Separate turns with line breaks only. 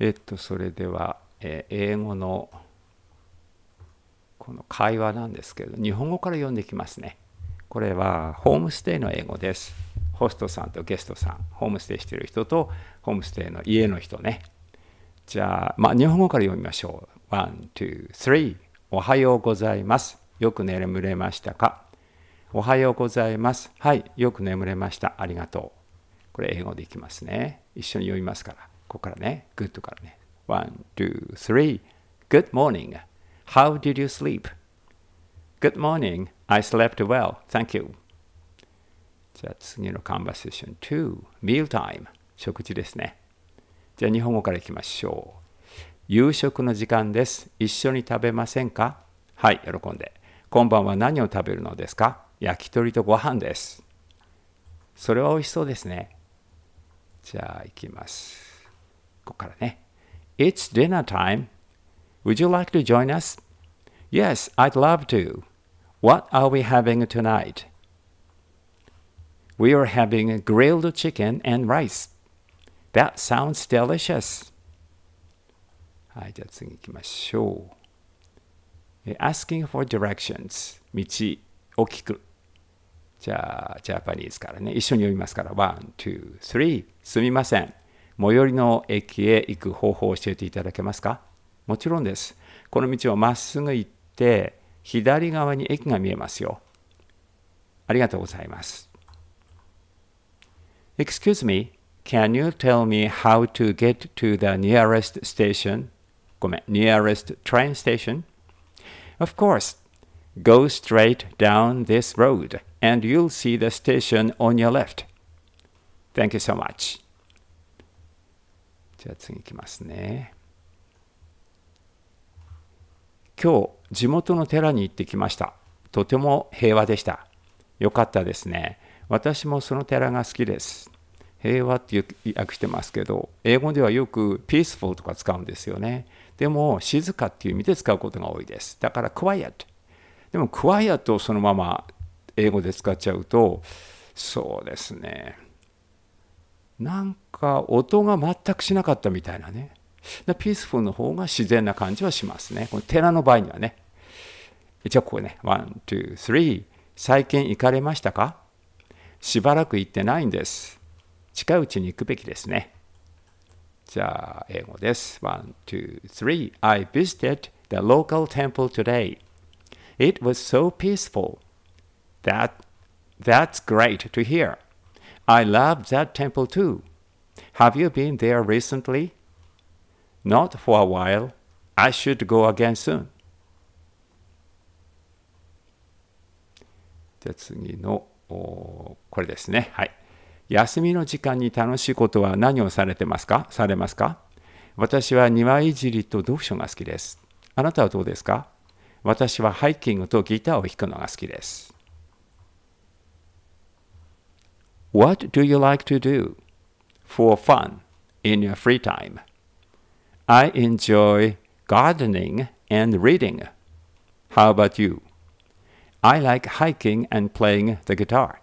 えっと、それでは、え英語のこの会話なんですけど、日本語から読んでいきますね。これはホームステイの英語です。ホストさんとゲストさん、ホームステイしてる人とホームステイの家の人ね。じゃあ、まあ、日本語から読みましょう。1、2、3。おはようございます。よく眠れましたかおはようございます。はい、よく眠れました。ありがとう。これ英語でいきますね。一緒に読みますから。ここからね、good からね。one, two, three. Good morning. How did you sleep? Good morning. I slept well. Thank you. じゃあ次の conversation 2. meal time. 食事ですね。じゃあ日本語からいきましょう。夕食の時間です。一緒に食べませんかはい、喜んで。今晩は何を食べるのですか焼き鳥とご飯です。それは美味しそうですね。じゃあ、いきます。ここからね。It's dinner time. Would you like to join us? Yes, I'd love to. What are we having tonight? We are having grilled chicken and rice. That sounds delicious. はい、じゃあ次行きましょう。Asking for directions. 道大きく。じゃあ、ジャパニーズからね、一緒に読みますから。One, two, three. すみません。最寄りの駅へ行く方法を教えていただけますかもちろんです。この道をまっすぐ行って、左側に駅が見えますよ。ありがとうございます。Excuse me, can you tell me how to get to the nearest station? ごめん、nearest train station? Of course, go straight down this road and you'll see the station on your left. Thank you so much. じゃあ次いきますね。今日、地元の寺に行ってきました。とても平和でした。よかったですね。私もその寺が好きです。平和って訳してますけど、英語ではよく peaceful とか使うんですよね。でも、静かっていう意味で使うことが多いです。だから、quiet。でも、quiet をそのまま英語で使っちゃうと、そうですね。なんか音が全くしなかったみたいなねでピースフルの方が自然な感じはしますねこの寺の場合にはねじゃあここねワン・ツー・スリー最近行かれましたかしばらく行ってないんです近いうちに行くべきですねじゃあ英語ですワン・ツー・スリー I visited the local temple today It was so peaceful. That, that's great to hear. I love that temple too. Have you been there recently? Not for a while. I should go again soon. じゃ次のこれですね。はい。休みの時間に楽しいことは何をされてますかされますか私は庭いじりと読書が好きです。あなたはどうですか私はハイキングとギターを弾くのが好きです。What do you like to do for fun in your free time? I enjoy gardening and reading. How about you? I like hiking and playing the guitar.